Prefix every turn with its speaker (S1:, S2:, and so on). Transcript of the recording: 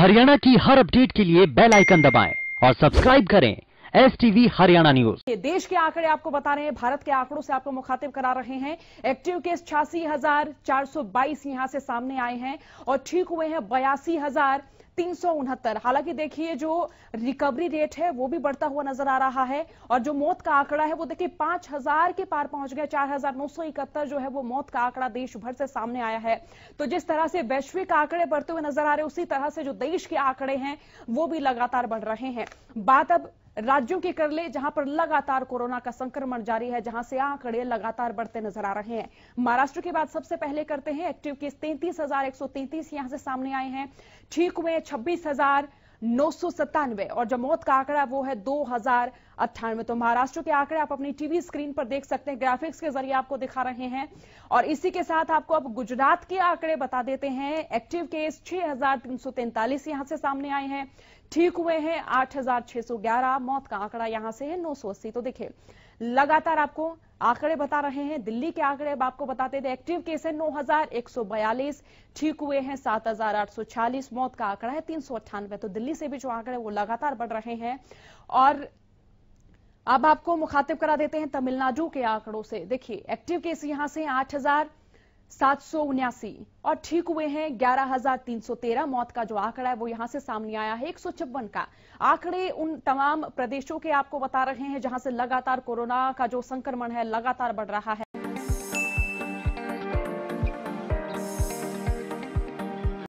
S1: हरियाणा की हर अपडेट के लिए बेल आइकन दबाएं और सब्सक्राइब करें एस टीवी हरियाणा न्यूज
S2: देश के आंकड़े आपको बता रहे हैं भारत के आंकड़ों से आपको मुखातिब करा रहे हैं एक्टिव केस छियासी हजार चार सौ बाईस यहां से सामने आए हैं और ठीक हुए हैं बयासी हजार तीन हालांकि देखिए जो रिकवरी रेट है वो भी बढ़ता हुआ नजर आ रहा है और जो मौत का आंकड़ा है वो देखिए पांच हजार के पार पहुंच गया चार हजार नौ सौ इकहत्तर जो है वो मौत का आंकड़ा देश भर से सामने आया है तो जिस तरह से वैश्विक आंकड़े बढ़ते हुए नजर आ रहे उसी तरह से जो देश के आंकड़े हैं वो भी लगातार बढ़ रहे हैं बात अब राज्यों की कर ले जहां पर लगातार कोरोना का संक्रमण जारी है जहां से आंकड़े लगातार बढ़ते नजर आ रहे हैं महाराष्ट्र की बात सबसे पहले करते हैं एक्टिव केस तैंतीस हजार यहां से सामने आए हैं ठीक हुए छब्बीस हजार नौ और जो मौत का आंकड़ा वो है दो हजार अट्ठानवे तो महाराष्ट्र के आंकड़े आप अपनी टीवी स्क्रीन पर देख सकते हैं ग्राफिक्स के जरिए आपको दिखा रहे हैं और इसी के साथ आपको अब गुजरात के आंकड़े बता देते हैं एक्टिव केस छह यहां से सामने आए हैं ठीक हुए हैं 8,611 मौत का आंकड़ा यहां से है अस्सी तो देखिये लगातार आपको आंकड़े बता रहे हैं दिल्ली के आंकड़े अब आपको बताते थे एक्टिव केस है नौ ठीक हुए हैं 7,840 मौत का आंकड़ा है तीन तो दिल्ली से भी जो आंकड़े वो लगातार बढ़ रहे हैं और अब आपको मुखातिब करा देते हैं तमिलनाडु के आंकड़ों से देखिए एक्टिव केस यहां से आठ हजार सात सौ उन्यासी और ठीक हुए हैं 11,313 मौत का जो आंकड़ा है वो यहां से सामने आया है एक का आंकड़े उन तमाम प्रदेशों के आपको बता रहे हैं जहां से लगातार कोरोना का जो संक्रमण है लगातार बढ़ रहा है